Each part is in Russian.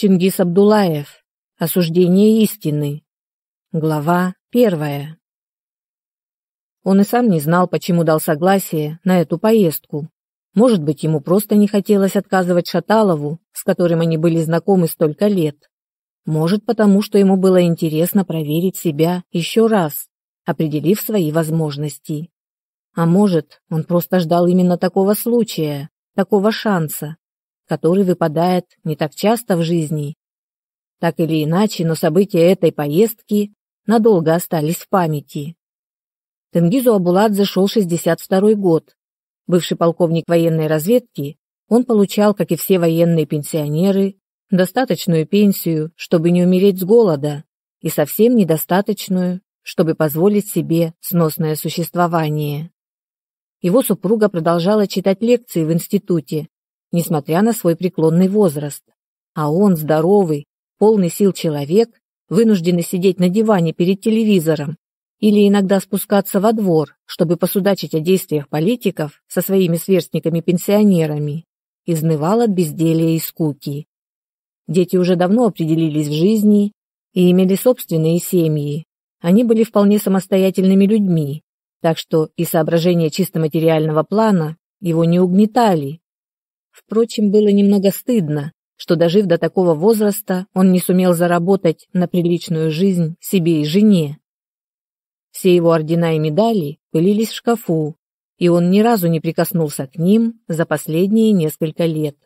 Чингис Абдулаев. Осуждение истины. Глава первая. Он и сам не знал, почему дал согласие на эту поездку. Может быть, ему просто не хотелось отказывать Шаталову, с которым они были знакомы столько лет. Может, потому что ему было интересно проверить себя еще раз, определив свои возможности. А может, он просто ждал именно такого случая, такого шанса, который выпадает не так часто в жизни. Так или иначе, но события этой поездки надолго остались в памяти. Тенгизу Абуладзе шел 62 год. Бывший полковник военной разведки, он получал, как и все военные пенсионеры, достаточную пенсию, чтобы не умереть с голода, и совсем недостаточную, чтобы позволить себе сносное существование. Его супруга продолжала читать лекции в институте, несмотря на свой преклонный возраст. А он, здоровый, полный сил человек, вынужденный сидеть на диване перед телевизором или иногда спускаться во двор, чтобы посудачить о действиях политиков со своими сверстниками-пенсионерами, изнывал от безделия и скуки. Дети уже давно определились в жизни и имели собственные семьи. Они были вполне самостоятельными людьми, так что и соображения чисто материального плана его не угнетали, Впрочем, было немного стыдно, что, дожив до такого возраста, он не сумел заработать на приличную жизнь себе и жене. Все его ордена и медали пылились в шкафу, и он ни разу не прикоснулся к ним за последние несколько лет,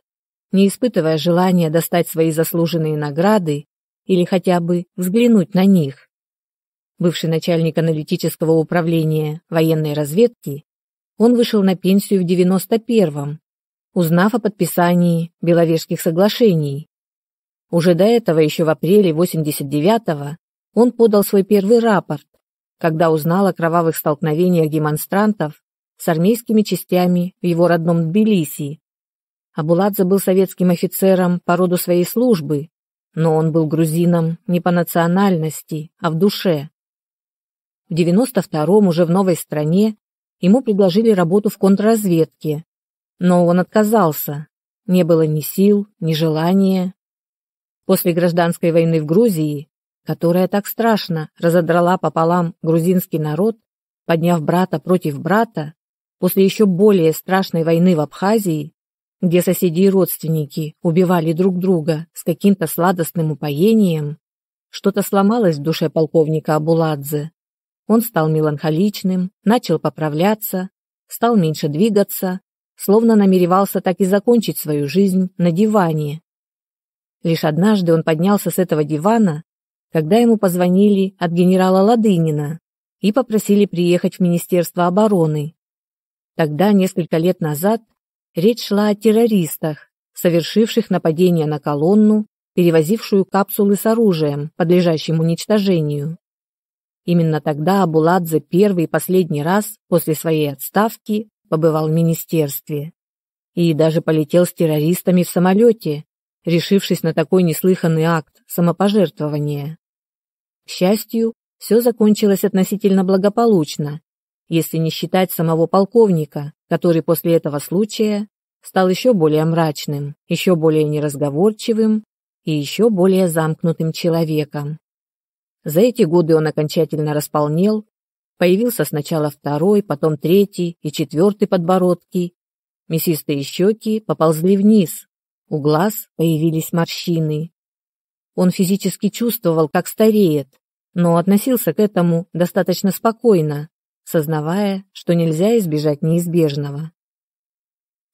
не испытывая желания достать свои заслуженные награды или хотя бы взглянуть на них. Бывший начальник аналитического управления военной разведки, он вышел на пенсию в 91-м узнав о подписании Беловежских соглашений. Уже до этого, еще в апреле 89-го, он подал свой первый рапорт, когда узнал о кровавых столкновениях демонстрантов с армейскими частями в его родном Тбилиси. Абуладзе был советским офицером по роду своей службы, но он был грузином не по национальности, а в душе. В 92-м уже в новой стране ему предложили работу в контрразведке, но он отказался. Не было ни сил, ни желания. После гражданской войны в Грузии, которая так страшно разодрала пополам грузинский народ, подняв брата против брата, после еще более страшной войны в Абхазии, где соседи и родственники убивали друг друга с каким-то сладостным упоением, что-то сломалось в душе полковника Абуладзе. Он стал меланхоличным, начал поправляться, стал меньше двигаться, словно намеревался так и закончить свою жизнь на диване. Лишь однажды он поднялся с этого дивана, когда ему позвонили от генерала Ладынина и попросили приехать в Министерство обороны. Тогда, несколько лет назад, речь шла о террористах, совершивших нападение на колонну, перевозившую капсулы с оружием, подлежащим уничтожению. Именно тогда Абуладзе первый и последний раз после своей отставки побывал в министерстве. И даже полетел с террористами в самолете, решившись на такой неслыханный акт самопожертвования. К счастью, все закончилось относительно благополучно, если не считать самого полковника, который после этого случая стал еще более мрачным, еще более неразговорчивым и еще более замкнутым человеком. За эти годы он окончательно располнел Появился сначала второй, потом третий и четвертый подбородки. Мясистые щеки поползли вниз, у глаз появились морщины. Он физически чувствовал, как стареет, но относился к этому достаточно спокойно, сознавая, что нельзя избежать неизбежного.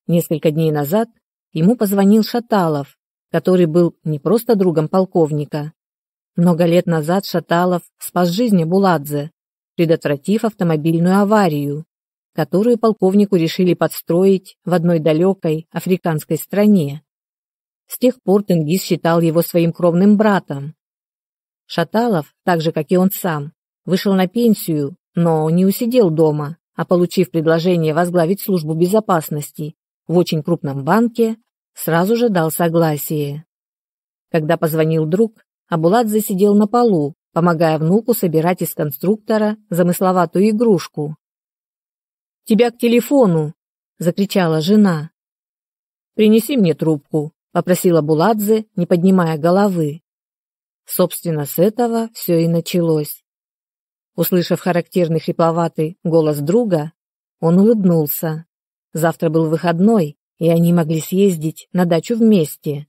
Несколько дней назад ему позвонил Шаталов, который был не просто другом полковника. Много лет назад Шаталов спас жизни Буладзе, предотвратив автомобильную аварию, которую полковнику решили подстроить в одной далекой африканской стране. С тех пор Тенгиз считал его своим кровным братом. Шаталов, так же, как и он сам, вышел на пенсию, но не усидел дома, а получив предложение возглавить службу безопасности в очень крупном банке, сразу же дал согласие. Когда позвонил друг, Абулат засидел на полу, помогая внуку собирать из конструктора замысловатую игрушку. «Тебя к телефону!» – закричала жена. «Принеси мне трубку», – попросила Буладзе, не поднимая головы. Собственно, с этого все и началось. Услышав характерный хрипловатый голос друга, он улыбнулся. Завтра был выходной, и они могли съездить на дачу вместе.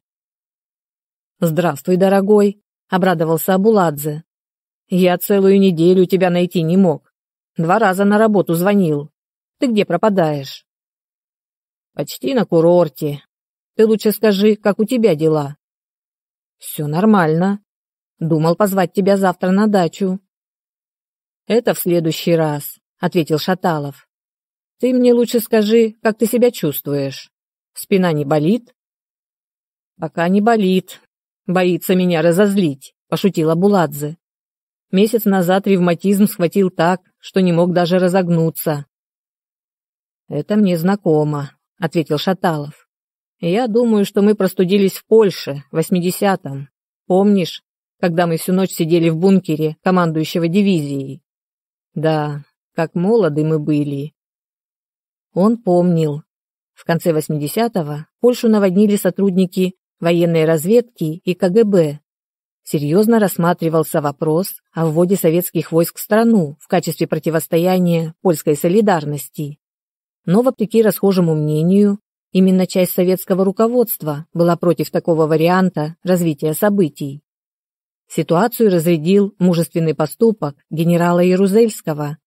«Здравствуй, дорогой!» — обрадовался Абуладзе. Я целую неделю тебя найти не мог. Два раза на работу звонил. Ты где пропадаешь? Почти на курорте. Ты лучше скажи, как у тебя дела? Все нормально. Думал позвать тебя завтра на дачу. Это в следующий раз, ответил Шаталов. Ты мне лучше скажи, как ты себя чувствуешь. Спина не болит? Пока не болит. Боится меня разозлить, пошутила Буладзе. Месяц назад ревматизм схватил так, что не мог даже разогнуться. «Это мне знакомо», — ответил Шаталов. «Я думаю, что мы простудились в Польше, в 80-м. Помнишь, когда мы всю ночь сидели в бункере командующего дивизией? Да, как молоды мы были». Он помнил. В конце 80-го Польшу наводнили сотрудники военной разведки и КГБ, серьезно рассматривался вопрос о вводе советских войск в страну в качестве противостояния польской солидарности. Но, вопреки расхожему мнению, именно часть советского руководства была против такого варианта развития событий. Ситуацию разрядил мужественный поступок генерала Ярузельского,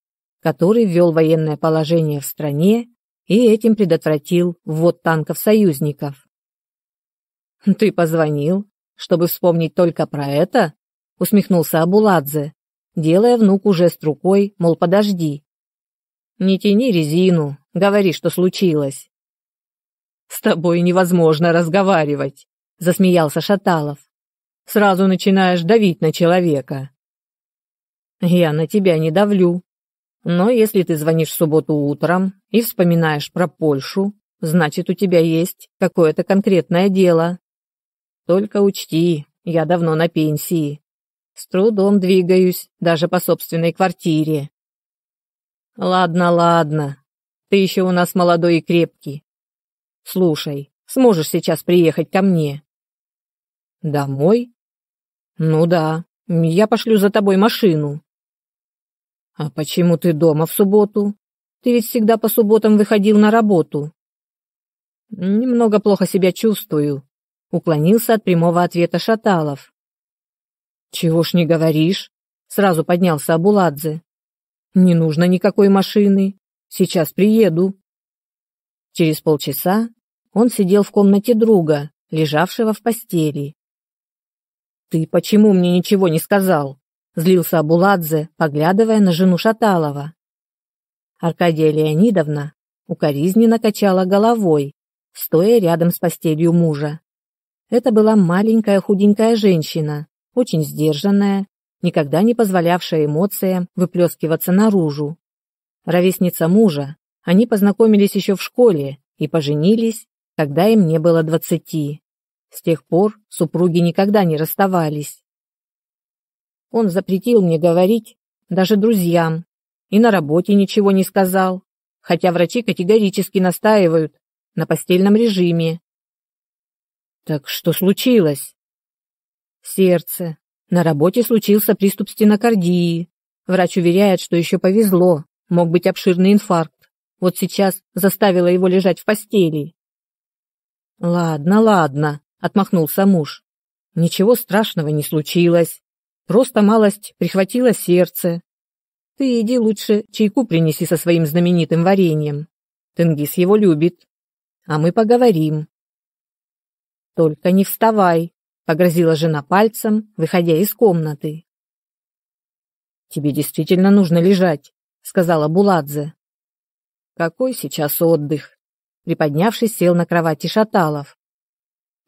который ввел военное положение в стране и этим предотвратил ввод танков союзников. «Ты позвонил чтобы вспомнить только про это?» — усмехнулся Абуладзе, делая внуку жест рукой, мол, подожди. «Не тяни резину, говори, что случилось». «С тобой невозможно разговаривать», — засмеялся Шаталов. «Сразу начинаешь давить на человека». «Я на тебя не давлю. Но если ты звонишь в субботу утром и вспоминаешь про Польшу, значит, у тебя есть какое-то конкретное дело». Только учти, я давно на пенсии. С трудом двигаюсь, даже по собственной квартире. Ладно, ладно. Ты еще у нас молодой и крепкий. Слушай, сможешь сейчас приехать ко мне? Домой? Ну да, я пошлю за тобой машину. А почему ты дома в субботу? Ты ведь всегда по субботам выходил на работу. Немного плохо себя чувствую. Уклонился от прямого ответа Шаталов. «Чего ж не говоришь?» Сразу поднялся Абуладзе. «Не нужно никакой машины. Сейчас приеду». Через полчаса он сидел в комнате друга, лежавшего в постели. «Ты почему мне ничего не сказал?» – злился Абуладзе, поглядывая на жену Шаталова. Аркадия Леонидовна укоризненно качала головой, стоя рядом с постелью мужа. Это была маленькая худенькая женщина, очень сдержанная, никогда не позволявшая эмоциям выплескиваться наружу. Ровесница мужа, они познакомились еще в школе и поженились, когда им не было двадцати. С тех пор супруги никогда не расставались. Он запретил мне говорить даже друзьям и на работе ничего не сказал, хотя врачи категорически настаивают на постельном режиме, «Так что случилось?» «Сердце. На работе случился приступ стенокардии. Врач уверяет, что еще повезло. Мог быть обширный инфаркт. Вот сейчас заставила его лежать в постели». «Ладно, ладно», — отмахнулся муж. «Ничего страшного не случилось. Просто малость прихватила сердце. Ты иди лучше чайку принеси со своим знаменитым вареньем. Тенгиз его любит. А мы поговорим. «Только не вставай», — погрозила жена пальцем, выходя из комнаты. «Тебе действительно нужно лежать», — сказала Буладзе. «Какой сейчас отдых?» Приподнявшись, сел на кровати Шаталов.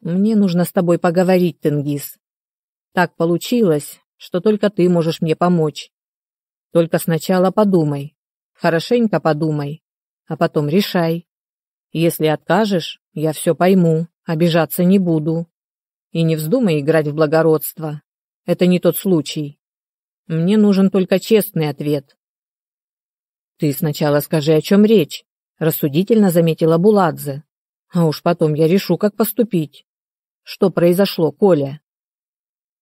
«Мне нужно с тобой поговорить, Тенгиз. Так получилось, что только ты можешь мне помочь. Только сначала подумай, хорошенько подумай, а потом решай. Если откажешь, я все пойму, обижаться не буду. И не вздумай играть в благородство. Это не тот случай. Мне нужен только честный ответ. Ты сначала скажи, о чем речь, рассудительно заметила Буладзе. А уж потом я решу, как поступить. Что произошло, Коля?